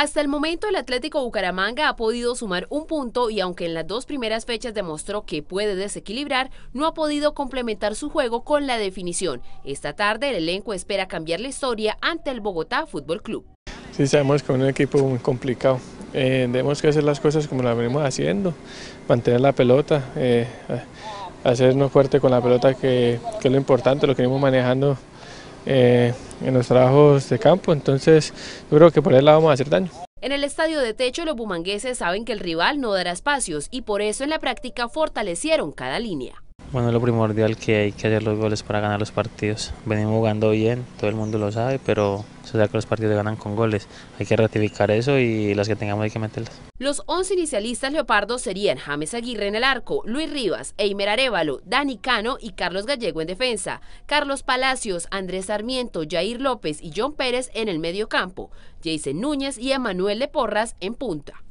Hasta el momento el Atlético Bucaramanga ha podido sumar un punto y aunque en las dos primeras fechas demostró que puede desequilibrar, no ha podido complementar su juego con la definición. Esta tarde el elenco espera cambiar la historia ante el Bogotá Fútbol Club. Sí, sabemos que es un equipo muy complicado. Eh, tenemos que hacer las cosas como las venimos haciendo, mantener la pelota, eh, hacernos fuerte con la pelota que, que es lo importante, lo que venimos manejando eh, en los trabajos de campo, entonces yo creo que por ahí la vamos a hacer daño. En el estadio de techo los bumangueses saben que el rival no dará espacios y por eso en la práctica fortalecieron cada línea. Bueno, lo primordial que hay que hacer los goles para ganar los partidos. Venimos jugando bien, todo el mundo lo sabe, pero se sabe que los partidos ganan con goles. Hay que ratificar eso y las que tengamos hay que meterlas. Los 11 inicialistas Leopardo serían James Aguirre en el arco, Luis Rivas, Eimer Arevalo, Dani Cano y Carlos Gallego en defensa, Carlos Palacios, Andrés Sarmiento, Jair López y John Pérez en el medio campo, Jason Núñez y Emanuel de Porras en punta.